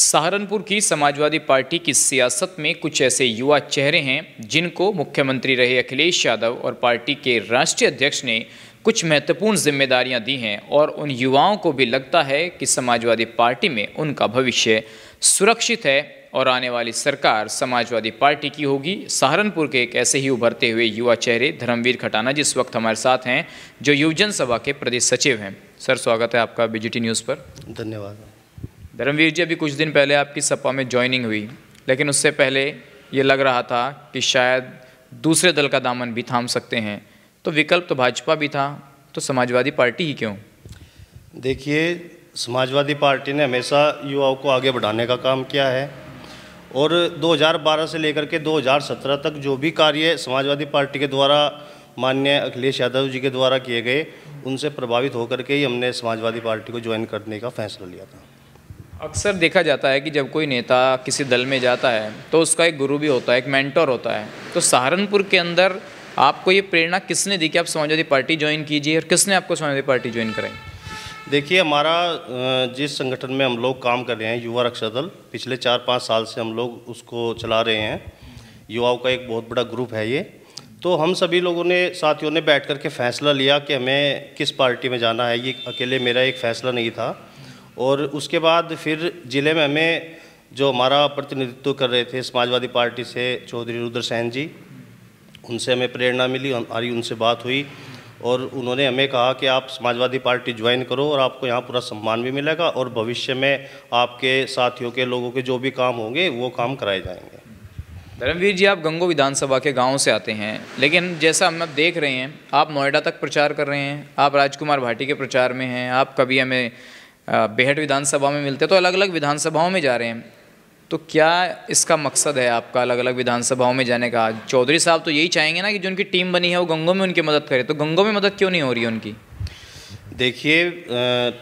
सहारनपुर की समाजवादी पार्टी की सियासत में कुछ ऐसे युवा चेहरे हैं जिनको मुख्यमंत्री रहे अखिलेश यादव और पार्टी के राष्ट्रीय अध्यक्ष ने कुछ महत्वपूर्ण जिम्मेदारियां दी हैं और उन युवाओं को भी लगता है कि समाजवादी पार्टी में उनका भविष्य सुरक्षित है और आने वाली सरकार समाजवादी पार्टी की होगी सहारनपुर के एक ऐसे ही उभरते हुए युवा चेहरे धर्मवीर खटाना जिस वक्त हमारे साथ हैं जो युवजन सभा के प्रदेश सचिव हैं सर स्वागत है आपका बीजेटी न्यूज़ पर धन्यवाद धर्मवीर जी अभी कुछ दिन पहले आपकी सपा में ज्वाइनिंग हुई लेकिन उससे पहले ये लग रहा था कि शायद दूसरे दल का दामन भी थाम सकते हैं तो विकल्प तो भाजपा भी था तो समाजवादी पार्टी ही क्यों देखिए समाजवादी पार्टी ने हमेशा युवाओं को आगे बढ़ाने का काम किया है और 2012 से लेकर के 2017 तक जो भी कार्य समाजवादी पार्टी के द्वारा माननीय अखिलेश यादव जी के द्वारा किए गए उनसे प्रभावित होकर के ही हमने समाजवादी पार्टी को ज्वाइन करने का फैसला लिया था अक्सर देखा जाता है कि जब कोई नेता किसी दल में जाता है तो उसका एक गुरु भी होता है एक मेंटोर होता है तो सहारनपुर के अंदर आपको ये प्रेरणा किसने दी कि आप समाजवादी पार्टी ज्वाइन कीजिए और किसने आपको समाजवादी पार्टी ज्वाइन कराई देखिए हमारा जिस संगठन में हम लोग काम कर रहे हैं युवा रक्षा दल पिछले चार पाँच साल से हम लोग उसको चला रहे हैं युवाओं का एक बहुत बड़ा ग्रुप है ये तो हम सभी लोगों ने साथियों ने बैठ कर के फैसला लिया कि हमें किस पार्टी में जाना है ये अकेले मेरा एक फैसला नहीं था और उसके बाद फिर ज़िले में हमें जो हमारा प्रतिनिधित्व कर रहे थे समाजवादी पार्टी से चौधरी रुद्र सैन जी उनसे हमें प्रेरणा मिली हमारी उनसे बात हुई और उन्होंने हमें कहा कि आप समाजवादी पार्टी ज्वाइन करो और आपको यहाँ पूरा सम्मान भी मिलेगा और भविष्य में आपके साथियों के लोगों के जो भी काम होंगे वो काम कराए जाएंगे धर्मवीर जी आप गंगो विधानसभा के गाँव से आते हैं लेकिन जैसा हम अब देख रहे हैं आप नोएडा तक प्रचार कर रहे हैं आप राजकुमार भाटी के प्रचार में हैं आप कभी हमें बेहट विधानसभा में मिलते हैं तो अलग अलग विधानसभाओं में जा रहे हैं तो क्या इसका मकसद है आपका अलग अलग विधानसभाओं में जाने का चौधरी साहब तो यही चाहेंगे ना कि जो उनकी टीम बनी है वो गंगों में उनकी मदद करे तो गंगों में मदद क्यों नहीं हो रही है उनकी देखिए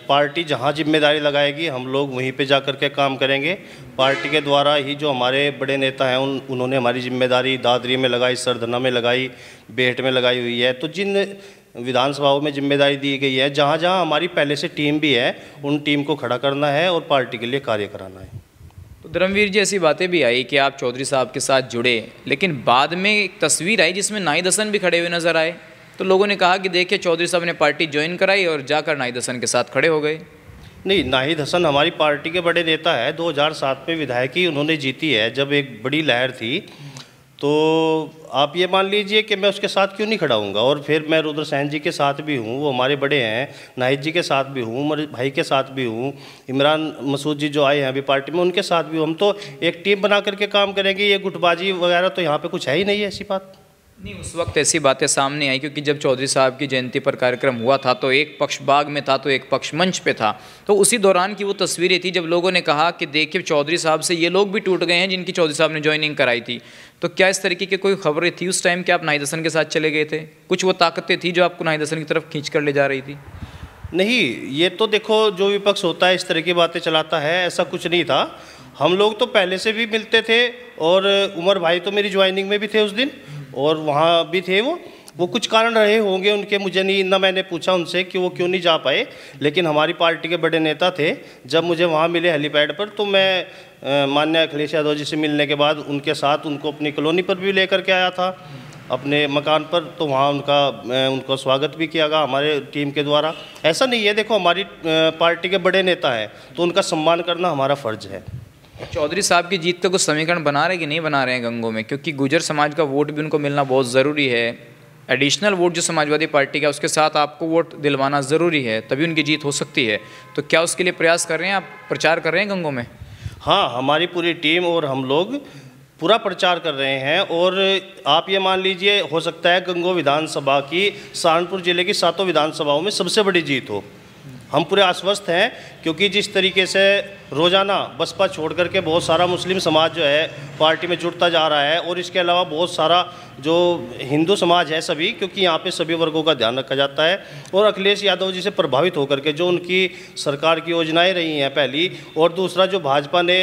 पार्टी जहाँ जिम्मेदारी लगाएगी हम लोग वहीं पे जा कर के काम करेंगे पार्टी के द्वारा ही जो हमारे बड़े नेता हैं उन उन्होंने हमारी जिम्मेदारी दादरी में लगाई सरधना में लगाई बेहट में लगाई हुई है तो जिन विधानसभाओं में जिम्मेदारी दी गई है जहाँ जहाँ हमारी पहले से टीम भी है उन टीम को खड़ा करना है और पार्टी के लिए कार्य कराना है तो धर्मवीर जी ऐसी बातें भी आई कि आप चौधरी साहब के साथ जुड़े लेकिन बाद में एक तस्वीर आई जिसमें नाई दसन भी खड़े हुए नजर आए तो लोगों ने कहा कि देखिए चौधरी साहब ने पार्टी ज्वाइन कराई और जाकर नाई दसन के साथ खड़े हो गए नहीं नाहिद हसन हमारी पार्टी के बड़े नेता है 2007 में विधायकी उन्होंने जीती है जब एक बड़ी लहर थी तो आप ये मान लीजिए कि मैं उसके साथ क्यों नहीं खड़ा हूँगा और फिर मैं रुद्र सहन जी के साथ भी हूँ वो हमारे बड़े हैं नाहिद जी के साथ भी हूँ उमर भाई के साथ भी हूँ इमरान मसूद जी जो आए हैं अभी पार्टी में उनके साथ भी हूँ हम तो एक टीम बना करके काम करेंगे ये गुटबाजी वगैरह तो यहाँ पर कुछ है ही नहीं है ऐसी बात नहीं उस वक्त ऐसी बातें सामने आई क्योंकि जब चौधरी साहब की जयंती पर कार्यक्रम हुआ था तो एक पक्ष बाग में था तो एक पक्ष मंच पे था तो उसी दौरान की वो तस्वीरें थी जब लोगों ने कहा कि देखिए चौधरी साहब से ये लोग भी टूट गए हैं जिनकी चौधरी साहब ने ज्वाइनिंग कराई थी तो क्या इस तरीके की कोई खबरें थी उस टाइम कि आप नाहिद हसन के साथ चले गए थे कुछ वो ताकतें थी जो आपको नाहिद हसन की तरफ खींच कर ले जा रही थी नहीं ये तो देखो जो विपक्ष होता है इस तरह की बातें चलाता है ऐसा कुछ नहीं था हम लोग तो पहले से भी मिलते थे और उमर भाई तो मेरी ज्वाइनिंग में भी थे उस दिन और वहाँ भी थे वो वो कुछ कारण रहे होंगे उनके मुझे नहीं ना मैंने पूछा उनसे कि वो क्यों नहीं जा पाए लेकिन हमारी पार्टी के बड़े नेता थे जब मुझे वहाँ मिले हेलीपैड पर तो मैं मान्य अखिलेश यादव जी से मिलने के बाद उनके साथ उनको अपनी कॉलोनी पर भी लेकर के आया था अपने मकान पर तो वहाँ उनका उनको स्वागत भी किया गया हमारे टीम के द्वारा ऐसा नहीं है देखो हमारी पार्टी के बड़े नेता हैं तो उनका सम्मान करना हमारा फ़र्ज़ है चौधरी साहब की जीत का कुछ समीकरण बना रहे कि नहीं बना रहे हैं गंगो में क्योंकि गुजर समाज का वोट भी उनको मिलना बहुत ज़रूरी है एडिशनल वोट जो समाजवादी पार्टी का उसके साथ आपको वोट दिलवाना ज़रूरी है तभी उनकी जीत हो सकती है तो क्या उसके लिए प्रयास कर रहे हैं आप प्रचार कर रहे हैं गंगों में हाँ हमारी पूरी टीम और हम लोग पूरा प्रचार कर रहे हैं और आप ये मान लीजिए हो सकता है गंगो विधानसभा की सहारनपुर जिले की सातों विधानसभाओं में सबसे बड़ी जीत हो हम पूरे आश्वस्त हैं क्योंकि जिस तरीके से रोज़ाना बसपा छोड़ के बहुत सारा मुस्लिम समाज जो है पार्टी में जुड़ता जा रहा है और इसके अलावा बहुत सारा जो हिंदू समाज है सभी क्योंकि यहाँ पे सभी वर्गों का ध्यान रखा जाता है और अखिलेश यादव जी से प्रभावित होकर के जो उनकी सरकार की योजनाएँ रही हैं पहली और दूसरा जो भाजपा ने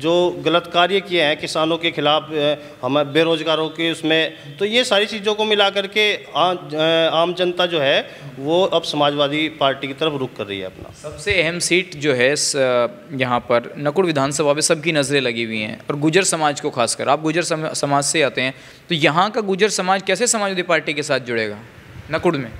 जो गलत कार्य किए हैं किसानों के खिलाफ हम बेरोज़गारों के उसमें तो ये सारी चीज़ों को मिला करके आ, आम जनता जो है वो अब समाजवादी पार्टी की तरफ रुख कर रही है अपना सबसे अहम सीट जो है यहाँ पर नकुड़ विधानसभा में सबकी नज़रें लगी हुई हैं और गुजर समाज को खासकर आप गुजर समाज से आते हैं तो यहाँ का गुजर समाज कैसे समाजवादी पार्टी के साथ जुड़ेगा नकुड़ में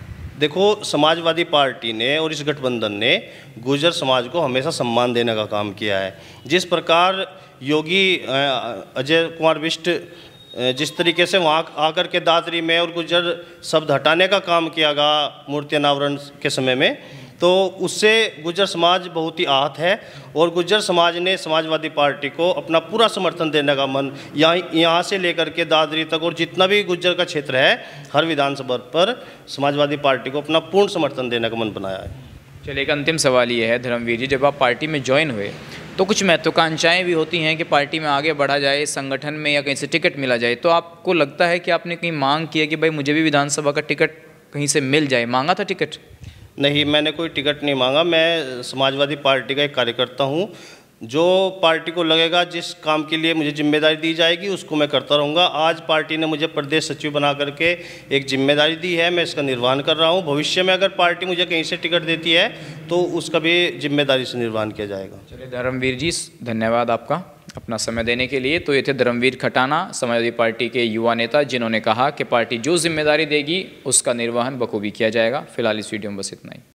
देखो समाजवादी पार्टी ने और इस गठबंधन ने गुर्जर समाज को हमेशा सम्मान देने का काम किया है जिस प्रकार योगी अजय कुमार बिष्ट जिस तरीके से वहाँ आकर के दादरी में और गुजर शब्द हटाने का काम किया गया मूर्ति अनावरण के समय में तो उससे गुजर समाज बहुत ही आहत है और गुजर समाज ने समाजवादी पार्टी को अपना पूरा समर्थन देने का मन यहाँ यहाँ से लेकर के दादरी तक और जितना भी गुज्जर का क्षेत्र है हर विधानसभा पर समाजवादी पार्टी को अपना पूर्ण समर्थन देने का मन बनाया है चलिए एक अंतिम सवाल ये है धर्मवीर जी जब आप पार्टी में ज्वाइन हुए तो कुछ तो भी होती हैं कि पार्टी में आगे बढ़ा जाए संगठन में या कहीं से टिकट मिला जाए तो आपको लगता है कि आपने कहीं मांग की है कि भाई मुझे भी विधानसभा का टिकट कहीं से मिल जाए मांगा था टिकट नहीं मैंने कोई टिकट नहीं मांगा मैं समाजवादी पार्टी का एक कार्यकर्ता हूँ जो पार्टी को लगेगा जिस काम के लिए मुझे जिम्मेदारी दी जाएगी उसको मैं करता रहूँगा आज पार्टी ने मुझे प्रदेश सचिव बना करके एक जिम्मेदारी दी है मैं इसका निर्वहन कर रहा हूँ भविष्य में अगर पार्टी मुझे कहीं से टिकट देती है तो उसका भी जिम्मेदारी से निर्वहन किया जाएगा चलिए धर्मवीर जी धन्यवाद आपका अपना समय देने के लिए तो ये थे धर्मवीर खटाना समाजवादी पार्टी के युवा नेता जिन्होंने कहा कि पार्टी जो जिम्मेदारी देगी उसका निर्वहन बखूबी किया जाएगा फिलहाल इस वीडियो में बस इतना ही